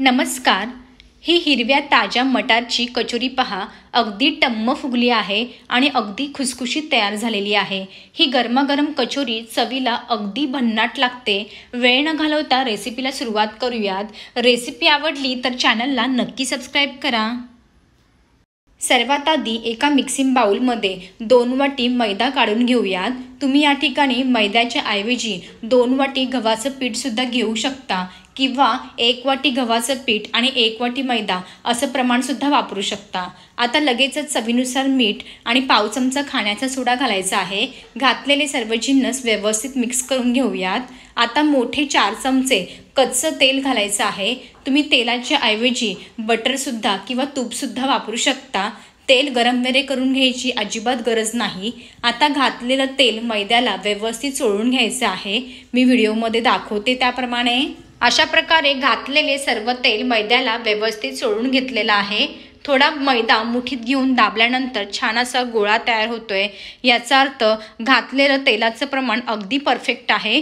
नमस्कार ही हिरव्या ताज्या मटारची कचोरी पहा अगदी टम्म फुगली आहे आणि अगदी खुसखुशीत तयार झालेली आहे ही गरमागरम कचोरी चवीला अगदी भन्नाट लागते वेळ न घालवता रेसिपीला सुरुवात करूयात रेसिपी आवडली तर चॅनलला नक्की सबस्क्राईब करा सर्वात आधी एका मिक्सिंग बाऊलमध्ये दोन वाटी मैदा काढून घेऊयात तुम्ही या ठिकाणी मैद्याच्या ऐवजी दोन वाटी गव्हाचं पीठसुद्धा घेऊ शकता किंवा एक वाटी गव्हाचं पीठ आणि एक वाटी मैदा असं प्रमाणसुद्धा वापरू शकता आता लगेचच चवीनुसार मीठ आणि पाव चमचा खाण्याचा सोडा घालायचा आहे घातलेले सर्व जिन्नस व्यवस्थित मिक्स करून घेऊयात आता मोठे चार चमचे कच्चं तेल घालायचं आहे तुम्ही तेलाच्या ऐवजी बटरसुद्धा किंवा तूपसुद्धा वापरू शकता तेल गरम वेरे करून घ्यायची अजिबात गरज नाही आता घातलेलं तेल मैद्याला व्यवस्थित चोळून घ्यायचं आहे मी व्हिडिओमध्ये दाखवते त्याप्रमाणे अशा प्रकारे घातलेले सर्व तेल मैद्याला व्यवस्थित सोडून घेतलेलं आहे थोडा मैदा मुठीत घेऊन दाबल्यानंतर छान असा गोळा तयार होतोय याचा अर्थ घातलेलं तेलाचं प्रमाण अगदी परफेक्ट आहे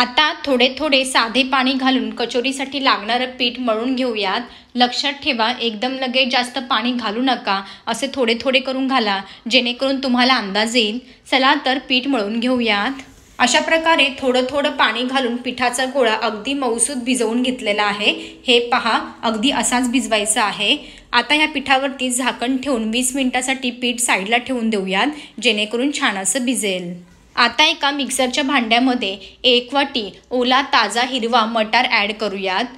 आता थोडे थोडे साधे पाणी घालून कचोरीसाठी लागणारं पीठ मळून घेऊयात लक्षात ठेवा एकदम लगेच जास्त पाणी घालू नका असे थोडे थोडे करून घाला जेणेकरून तुम्हाला अंदाज येईल चला तर पीठ मळून घेऊयात अशा प्रकारे थोडं थोडं पाणी घालून पिठाचा गोळा अगदी मऊसूद भिजवून घेतलेला आहे हे पहा अगदी असाच भिजवायचा आहे आता या पिठावरती झाकण ठेवून वीस मिनटासाठी पीठ साईडला ठेवून देऊयात जेणेकरून छान असं भिजेल आता एका मिक्सरच्या भांड्यामध्ये एक वाटी ओला ताजा हिरवा मटार ॲड करूयात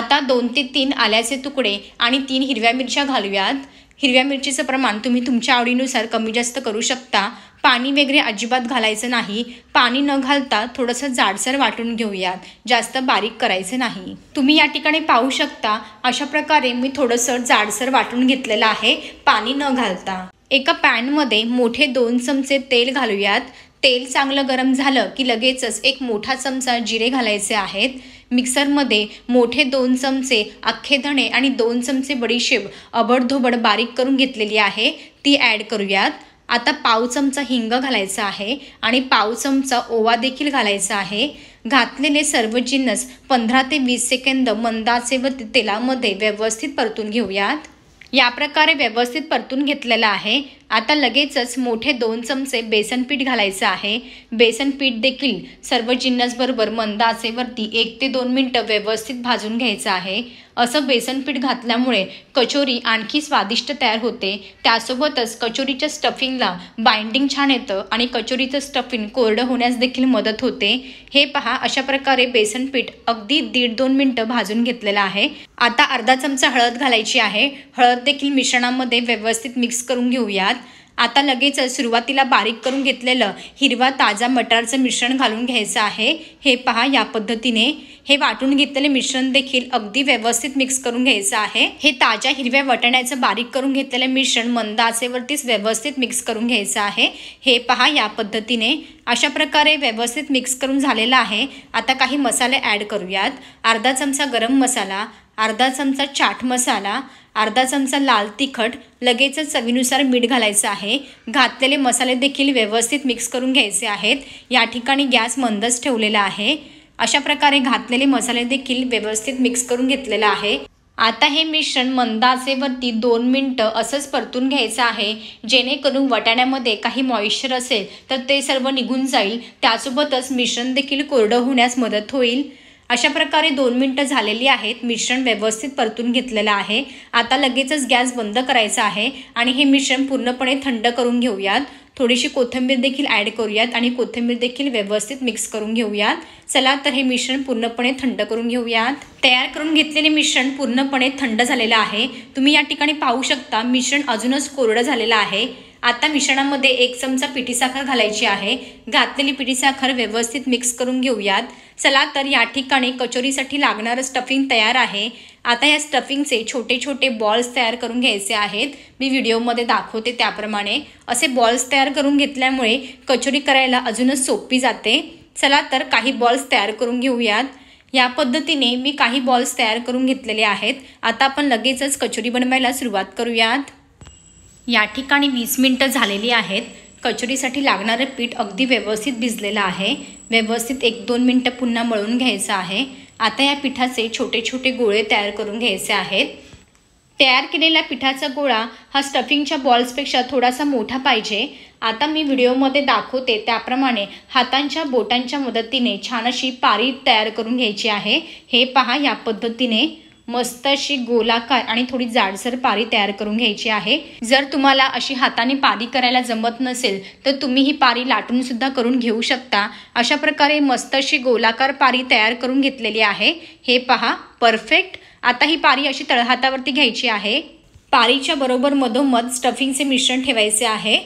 आता दोन ते तीन आल्याचे तुकडे आणि तीन हिरव्या मिरच्या घालूयात हिरव्या मिरचीचं प्रमाण तुम्ही तुमच्या आवडीनुसार कमी जास्त करू शकता पाणी वगैरे अजिबात घालायचं नाही पाणी न घालता थोडंसं जाडसर वाटून घेऊयात जास्त बारीक करायचं नाही तुम्ही या ठिकाणी पाहू शकता अशा प्रकारे मी थोडंसं जाडसर वाटून घेतलेलं आहे पाणी न घालता एका पॅनमध्ये मोठे दोन चमचे तेल घालूयात तेल चांगलं गरम झालं की लगेचच एक मोठा चमचा जिरे घालायचे आहेत मिक्सरमध्ये मोठे दोन चमचे अख्खे धणे आणि दोन चमचे बडीशेप अबडधोबड बारीक करून घेतलेली आहे ती ॲड करूयात आता पाव चमचा हिंग घालायचा आहे आणि पाव चमचा ओवा देखील घालायचा आहे घातलेले सर्व जिन्नस पंधरा ते वीस सेकंद मंदाचे व तेलामध्ये व्यवस्थित परतून घेऊयात या प्रकारे व्यवस्थित परतून घेतलेला आहे आता लगेचच मोठे दोन चमचे बेसनपीठ घालायचं आहे बेसनपीठ देखील सर्व जिन्नसबरोबर मंद आचेवरती एक ते दोन मिनटं व्यवस्थित भाजून घ्यायचं आहे असं बेसनपीठ घातल्यामुळे कचोरी आणखी स्वादिष्ट तयार होते त्यासोबतच कचोरीच्या स्टफिंगला बाइंडिंग छान येतं आणि कचोरीचं स्टफिंग कोरडं होण्यास देखील मदत होते हे पहा अशा प्रकारे बेसनपीठ अगदी दीड दोन मिनटं भाजून घेतलेलं आहे आता अर्धा चमचा हळद घालायची आहे हळद देखील मिश्रणामध्ये व्यवस्थित मिक्स करून घेऊयात आता लगेचच सुरुवातीला बारीक करून घेतलेलं हिरवा ताजा मटारचं मिश्रण घालून घ्यायचं आहे हे पहा या पद्धतीने हे वाटून घेतलेले मिश्रण देखील अगदी व्यवस्थित मिक्स करून घ्यायचं आहे हे ताज्या हिरव्या वटाण्याचं बारीक करून घेतलेले मिश्रण मंद व्यवस्थित मिक्स करून घ्यायचं आहे हे पहा या पद्धतीने अशा प्रकारे व्यवस्थित मिक्स करून झालेलं आहे आता काही मसाले ॲड करूयात अर्धा चमचा गरम मसाला अर्धा चमचा चाट मसाला अर्धा चमचा लाल तिखट लगेचच चवीनुसार मीठ घालायचं आहे घातलेले मसाले देखील व्यवस्थित मिक्स करून घ्यायचे आहेत या ठिकाणी गॅस मंदच ठेवलेला आहे अशा प्रकारे घातलेले मसाले देखील व्यवस्थित मिक्स करून घेतलेला आहे आता हे मिश्रण मंदाचेवरती दोन मिनटं असंच परतून घ्यायचं आहे जेणेकरून वटाण्यामध्ये काही मॉइश्चर असेल तर ते सर्व निघून जाईल त्यासोबतच मिश्रण देखील कोरडं होण्यास मदत होईल अशा प्रकारे दोन मिनटं झालेली आहेत मिश्रण व्यवस्थित परतून घेतलेलं आहे आता लगेचच गॅस बंद करायचा आहे आणि हे मिश्रण पूर्णपणे थंड करून घेऊयात थोडीशी कोथिंबीर देखील ॲड करूयात आणि कोथिंबीर देखील व्यवस्थित मिक्स करून घेऊयात चला तर हे मिश्रण पूर्णपणे थंड करून घेऊयात तयार करून घेतलेले मिश्रण पूर्णपणे थंड झालेलं आहे तुम्ही या ठिकाणी पाहू शकता मिश्रण अजूनच कोरडं झालेलं आहे आता मिश्रणामध्ये एक चमचा पिठी साखर घालायची आहे घातलेली पिठी साखर व्यवस्थित मिक्स करून घेऊयात चला तर या ठिकाणी कचोरीसाठी लागणारं स्टफिंग तयार आहे आता या स्टफिंगचे छोटे छोटे बॉल्स तयार करून घ्यायचे आहेत मी व्हिडिओमध्ये दाखवते त्याप्रमाणे असे बॉल्स तयार करून घेतल्यामुळे कचोरी करायला अजूनच सोपी जाते चला तर काही बॉल्स तयार करून घेऊयात या पद्धतीने मी काही बॉल्स तयार करून घेतलेले आहेत आता आपण लगेचच कचोरी बनवायला सुरुवात करूयात या ठिकाणी वीस मिनटं झालेली आहेत कचोरीसाठी लागणारं पीठ अगदी व्यवस्थित भिजलेलं आहे व्यवस्थित एक दोन मिनटं पुन्हा मळून घ्यायचं आहे आता या पिठाचे छोटे छोटे गोळे तयार करून घ्यायचे आहेत तयार केलेल्या पिठाचा गोळा हा स्टफिंगच्या बॉल्सपेक्षा थोडासा मोठा पाहिजे आता मी व्हिडिओमध्ये दाखवते त्याप्रमाणे हातांच्या बोटांच्या मदतीने छान अशी पारी तयार करून घ्यायची आहे हे पहा या पद्धतीने मस्त अशी गोलाकार आणि थोडी जाडसर पारी तयार करून घ्यायची आहे जर तुम्हाला अशी हाताने पारी करायला जमत नसेल तर तुम्ही ही पारी लाटून सुद्धा करून घेऊ शकता अशा प्रकारे मस्त अशी गोलाकार पारी तयार करून घेतलेली आहे हे पहा परफेक्ट आता ही पारी अशी तळहातावरती घ्यायची आहे पारीच्या बरोबर मधोमध स्टफिंगचे मिश्रण ठेवायचे आहे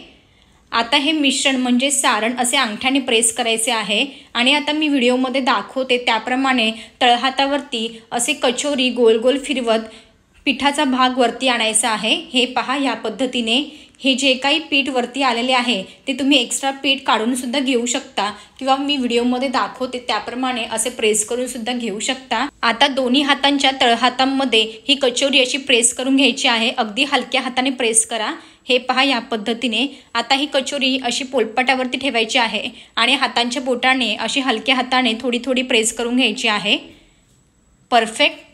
आता हे मिश्रण म्हणजे सारण असे अंगठ्याने प्रेस करायचे आहे आणि आता मी व्हिडिओमध्ये दाखवते त्याप्रमाणे तळहातावरती असे कचोरी गोल गोल फिरवत पिठाचा भाग वरती आणायचा आहे हे पहा ह्या पद्धतीने हे जे काही पीठ वरती आलेले आहे ते तुम्ही एक्स्ट्रा पीठ काढूनसुद्धा घेऊ शकता किंवा मी व्हिडिओमध्ये दाखवते त्याप्रमाणे असे प्रेस करूनसुद्धा घेऊ शकता आता दोन्ही हातांच्या तळहातांमध्ये ही कचोरी अशी प्रेस करून घ्यायची आहे अगदी हलक्या हाताने प्रेस करा हे पहा या पद्धतीने आता ही कचोरी अशी पोलपाटावरती ठेवायची आहे आणि हातांच्या बोटाने अशी हलक्या हाताने थोडी थोडी प्रेस करून घ्यायची आहे परफेक्ट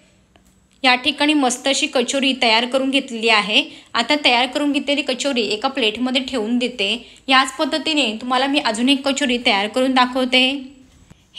या ठिकाणी मस्त अशी कचोरी तयार करून घेतलेली आहे आता तयार करून घेतलेली कचोरी एका प्लेटमध्ये ठेवून देते याच पद्धतीने तुम्हाला मी अजून एक कचोरी तयार करून दाखवते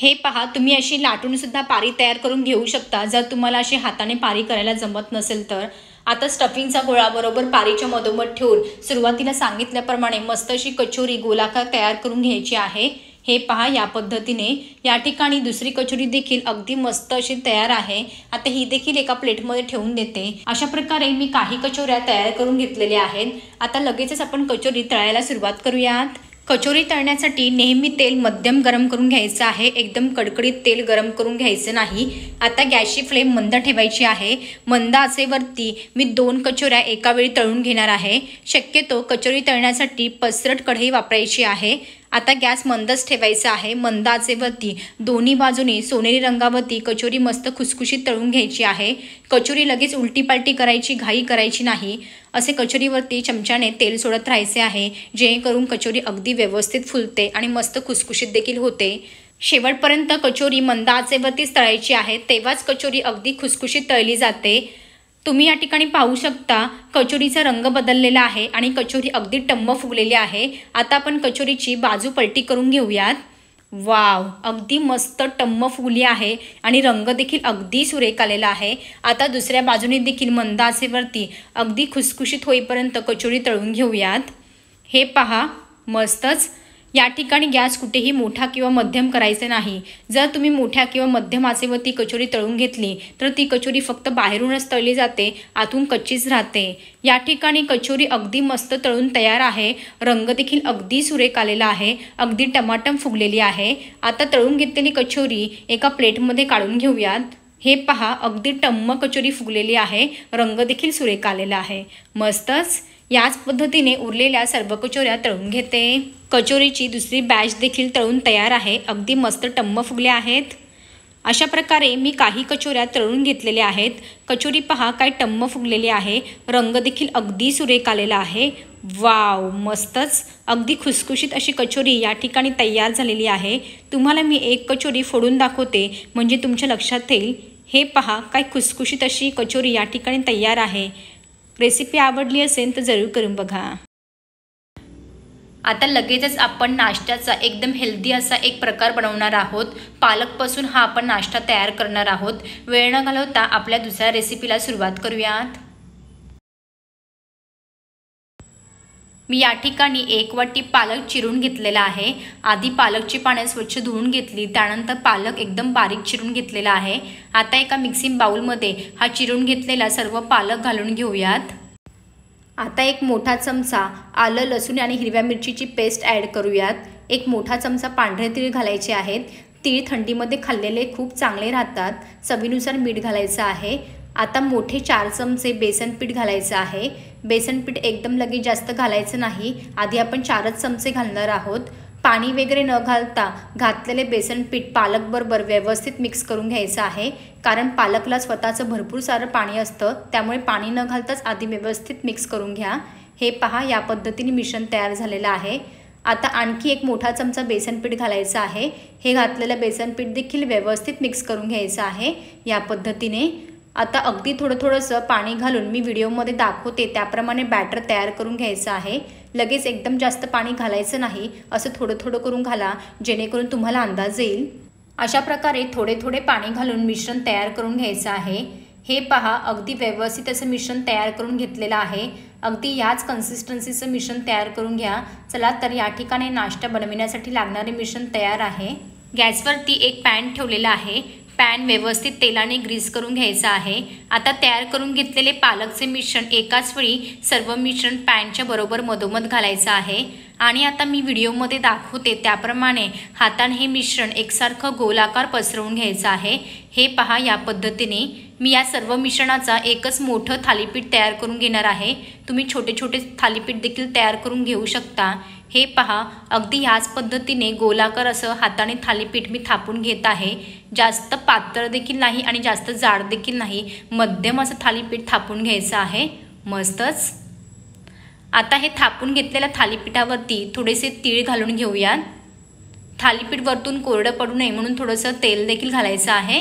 हे पहा तुम्ही अशी लाटूनसुद्धा पारी तयार करून घेऊ शकता जर तुम्हाला अशी हाताने पारी करायला जमत नसेल तर आता स्टफिंगचा गोळा बरोबर पारीच्या मधोमध ठेवून सुरुवातीला सांगितल्याप्रमाणे मस्त अशी कचोरी गोलाकार तयार करून घ्यायची आहे हे पहा या पद्धतीने या ठिकाणी दुसरी कचोरी देखील अगदी मस्त अशी तयार आहे आता ही देखील एका प्लेटमध्ये ठेवून देते अशा प्रकारे मी काही कचोऱ्या तयार करून घेतलेल्या आहेत आता लगेचच आपण कचोरी तळायला सुरुवात करूयात कचोरी तळण्यासाठी नेहमी तेल मध्यम गरम करून घ्यायचं आहे एकदम कडकडीत तेल गरम करून घ्यायचं नाही आता गॅसची फ्लेम मंद ठेवायची आहे मंद असेवरती मी दोन कचोऱ्या एकावेळी तळून घेणार आहे शक्यतो कचोरी तळण्यासाठी पसरट कढई वापरायची आहे आता गॅस मंदच ठेवायचा आहे वरती दोन्ही बाजूने सोनेरी रंगावरती कचोरी मस्त खुसखुशीत तळून घ्यायची आहे कचोरी लगेच उलटीपालटी करायची घाई करायची नाही असे कचोरीवरती चमच्याने तेल सोडत राहायचे आहे जेणेकरून कचोरी अगदी व्यवस्थित फुलते आणि मस्त खुसखुशीत देखील होते शेवटपर्यंत कचोरी मंद आचेवरतीच तळायची आहे तेव्हाच कचोरी अगदी खुसखुशीत तळली जाते तुम्ही या ठिकाणी पाहू शकता कचोरीचा रंग बदललेला आहे आणि कचोरी अगदी टम्म फुगलेली आहे आता आपण कचोरीची बाजू पलटी करून घेऊयात वाव अगदी मस्त टम्म फुगली आहे आणि रंग देखील अगदी सुरेख आलेला आहे आता दुसऱ्या बाजूने देखील मंद आसेवरती अगदी खुसखुशीत होईपर्यंत कचोरी तळून घेऊयात हे पहा मस्तच या ठिकाणी गॅस कुठेही मोठा किंवा मध्यम करायचे नाही जर तुम्ही मोठ्या किंवा मध्यम व ती कचोरी तळून घेतली तर ती कचोरी फक्त बाहेरूनच तळली जाते आतून कच्चीच राहते या ठिकाणी कचोरी अगदी मस्त तळून तयार आहे रंग देखील अगदी सुरेख आलेला आहे अगदी टमाटम फुगलेली आहे आता तळून घेतलेली कचोरी एका प्लेटमध्ये काढून घेऊयात हे पहा अगदी टम्म कचोरी फुगलेली आहे रंग देखील सुरेख आलेला आहे मस्तच याच पद्धतीने उरलेल्या सर्व कचोऱ्या तळून घेते कचोरीची दुसरी बॅच देखील तळून तयार आहे अगदी मस्त टम्म फुगल्या आहेत अशा प्रकारे मी काही कचोऱ्या तळून घेतलेल्या आहेत कचोरी पहा काय टम्म फुगलेली आहे रंग देखील अगदी सुरेख आलेला आहे वाव मस्तच अगदी खुसखुशीत अशी कचोरी या ठिकाणी तयार झालेली आहे तुम्हाला मी एक कचोरी फोडून दाखवते म्हणजे तुमच्या लक्षात येईल हे पहा काय खुसखुशीत अशी कचोरी या ठिकाणी तयार आहे रेसिपी आवडली असेल तर जरूर करून बघा आता लगेचच आपण नाश्त्याचा एकदम हेल्दी असा एक प्रकार बनवणार आहोत पालकपासून हा आपण नाश्ता तयार करणार आहोत वेळ न घालवता आपल्या दुसऱ्या रेसिपीला सुरुवात करूयात मी या ठिकाणी एक वाटी पालक चिरून घेतलेला आहे आधी पालकची पाने स्वच्छ धुवून घेतली त्यानंतर पालक एकदम बारीक चिरून घेतलेला आहे आता एका मिक्सिंग बाउलमध्ये हा चिरून घेतलेला सर्व पालक घालून घेऊयात आता एक मोठा चमचा आलं लसूण आणि हिरव्या मिरचीची पेस्ट ॲड करूयात एक मोठा चमचा पांढरे तीळ घालायचे आहेत तीळ थंडीमध्ये खाल्लेले खूप चांगले राहतात चवीनुसार मीठ घालायचं आहे आता मोठे चार चमचे बेसन पीठ घालायचं आहे बेसन पीठ एकदम लगेच जास्त घालायचं नाही आधी आपण चारच चमचे घालणार आहोत पाणी वगैरे न घालता घातलेले बेसन पीठ पालकबरोबर व्यवस्थित मिक्स करून घ्यायचं आहे कारण पालकला स्वतःचं भरपूर सारं पाणी असतं त्यामुळे पाणी न घालताच आधी व्यवस्थित मिक्स करून घ्या हे पहा या पद्धतीने मिश्रण तयार झालेलं आहे आता आणखी एक मोठा चमचा बेसनपीठ घालायचं आहे हे घातलेलं बेसनपीठ देखील व्यवस्थित मिक्स करून घ्यायचं आहे या पद्धतीने आता अगदी थोडं थोडंसं पाणी घालून मी व्हिडिओमध्ये दाखवते त्याप्रमाणे बॅटर तयार करून घ्यायचं आहे लगेच एकदम जास्त पाणी घालायचं नाही असं थोडं थोडं करून घाला जेणेकरून तुम्हाला अंदाज येईल अशा प्रकारे थोडे थोडे पाणी घालून मिश्रण तयार करून घ्यायचं आहे हे पहा अगदी व्यवस्थित असं मिश्रण तयार करून घेतलेलं आहे अगदी याच कन्सिस्टन्सीचं मिश्रण तयार करून घ्या चला तर या ठिकाणी नाश्ता बनविण्यासाठी लागणारे मिश्रण तयार आहे गॅसवरती एक पॅन ठेवलेला आहे पॅन व्यवस्थित तेलाने ग्रीस करून घ्यायचा आहे आता तयार करून घेतलेले पालकचे मिश्रण एकाच वेळी सर्व मिश्रण पॅनच्या बरोबर मधोमध घालायचं आहे आणि आता मी व्हिडिओमध्ये दाखवते त्याप्रमाणे हाताने हे मिश्रण एकसारखं गोलाकार पसरवून घ्यायचं आहे हे पहा या पद्धतीने मी या सर्व मिश्रणाचा एकच मोठं थालीपीठ तयार करून घेणार आहे तुम्ही छोटे छोटे थालीपीठ देखील तयार करून घेऊ शकता हे पहा अगदी ह्याच पद्धतीने गोलाकार असं हाताने थालीपीठ मी थापून घेत आहे जास्त पातळ देखील नाही आणि जास्त जाड देखील नाही मध्यम असं थालीपीठ थापून घ्यायचं आहे मस्तच आता हे थापून घेतलेल्या थालीपीठावरती थोडेसे तीळ घालून घेऊयात थालीपीठ वरतून कोरडं पडू नये म्हणून थोडंसं तेल देखील घालायचं आहे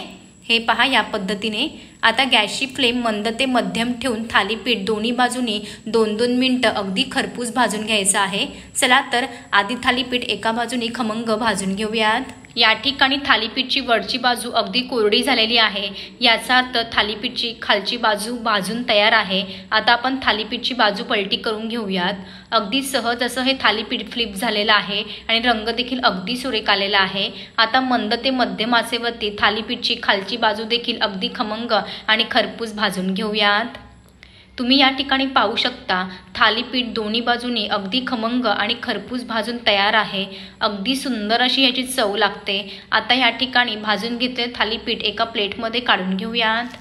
हे पहा या पद्धतीने आता गॅसची फ्लेम मंद ते मध्यम ठेवून थालीपीठ दोन्ही बाजूनी दोन दोन मिनटं अगदी खरपूस भाजून घ्यायचं आहे चला तर आधी थालीपीठ एका बाजूनी खमंग भाजून घेऊयात या ठिकाणी थालीपीठची वरची बाजू अगदी कोरडी झालेली आहे याचा अर्थ थालीपीठची खालची बाजू भाजून तयार आहे आता आपण थालीपीठची बाजू पलटी करून घेऊयात अगदी सहज असं हे थालीपीठ फ्लिप झालेलं आहे आणि रंग देखील अगदी सुरेख आलेला आहे आता मंद ते मध्यम थालीपीठची खालची बाजू देखील अगदी खमंग आणि खरपूस भाजून घेऊयात तुम्ही या ठिकाणी पाहू शकता थालीपीठ दोन्ही बाजूने अगदी खमंग आणि खरपूस भाजून तयार आहे अगदी सुंदर अशी याची चव लागते आता या ठिकाणी भाजून घेतले थालीपीठ एका प्लेटमध्ये काढून घेऊयात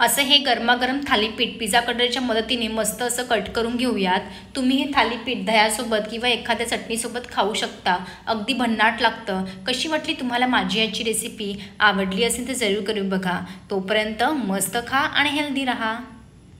असं हे गरमागरम थालीपीठ पिझ्झा कटरच्या मदतीने मस्त असं कट करून घेऊयात तुम्ही हे थालीपीठ दह्यासोबत किंवा एखाद्या चटणीसोबत खाऊ शकता अगदी भन्नाट लागतं कशी वाटली तुम्हाला माझी याची रेसिपी आवडली असेल तर जरूर करू बघा तोपर्यंत मस्त खा आणि हेल्दी राहा